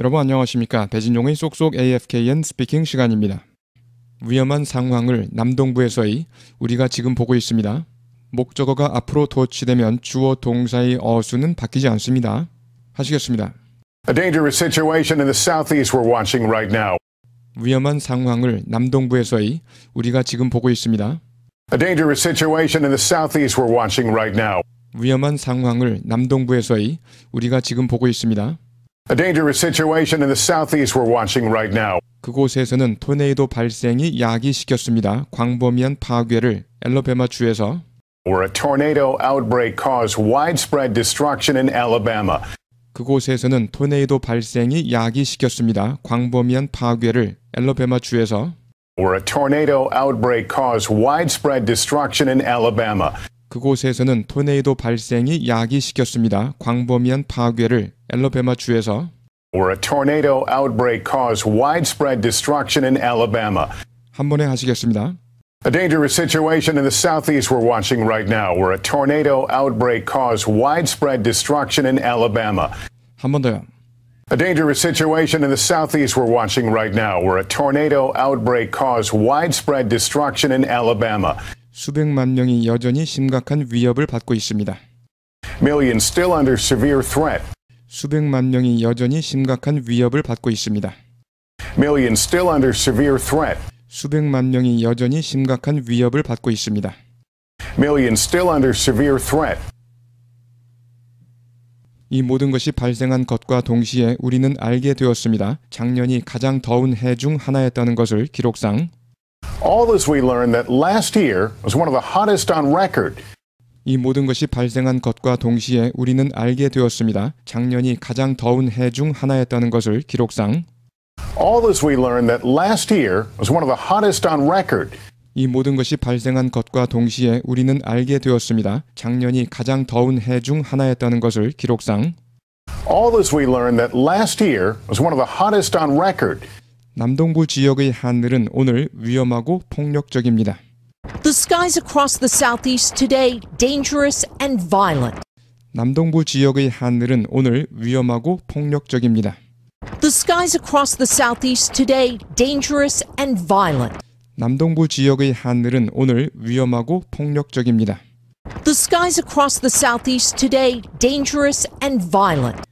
여러분 안녕하십니까 배진용의 쏙쏙 AFKN 스피킹 시간입니다. 위험한 상황을 남동부에서의 우리가 지금 보고 있습니다. 목적어가 앞으로 도치되면 주어 동사의 어수는 바뀌지 않습니다. 하시겠습니다. A dangerous situation in the southeast we're watching right now. 위험한 상황을 남동부에서의 우리가 지금 보고 있습니다. A dangerous situation in the southeast we're watching right now. 위험한 상황을 남동부에서의 우리가 지금 보고 있습니다. A dangerous situation in the southeast we're watching right now. 그곳에서는 토네이도 발생이 야기시켰습니다. 광범위한 파괴를 앨러베마 주에서 where a tornado outbreak caused widespread destruction in Alabama. 그곳에서는 토네이도 발생이 야기시켰습니다. 광범위한 파괴를 앨러베마 주에서 where a tornado outbreak caused widespread destruction in Alabama. 그곳에서는 토네이도 발생이 야기시켰습니다. 광범위한 파괴를 주에서 Where a tornado outbreak caused widespread destruction in Alabama. 한 번에 하시겠습니다. A dangerous situation in the southeast we're watching right now, where a tornado outbreak caused widespread destruction in Alabama. 한 번 더요. A dangerous situation in the southeast we're watching right now, where a tornado outbreak caused widespread destruction in Alabama. 수백만 명이 여전히 심각한 위협을 받고 있습니다. Millions still under severe threat. 수백만 명이 여전히 심각한 위협을 받고 있습니다. Millions still under severe threat. 수백만 명이 여전히 심각한 위협을 받고 있습니다. Millions still under severe threat. 이 모든 것이 발생한 것과 동시에 우리는 알게 되었습니다. 작년이 가장 더운 해 중 하나였다는 것을 기록상 All this we learned that last year was one of the hottest on record. 이 모든 것이 발생한 것과 동시에 우리는 알게 되었습니다. 작년이 가장 더운 해 중 하나였다는 것을 기록상 All this we learned that last year was one of the hottest on record. 이 모든 것이 발생한 것과 동시에 우리는 알게 되었습니다. 작년이 가장 더운 해 중 하나였다는 것을 기록상 All this we learned that last year was one of the hottest on record. 남동부 지역의 하늘은 오늘 위험하고 폭력적입니다. The skies across the southeast today dangerous and violent. 남동부 지역의 하늘은 오늘 위험하고 폭력적입니다. The skies across the southeast today dangerous and violent. 남동부 지역의 하늘은 오늘 위험하고 폭력적입니다. The skies across the southeast today dangerous and violent.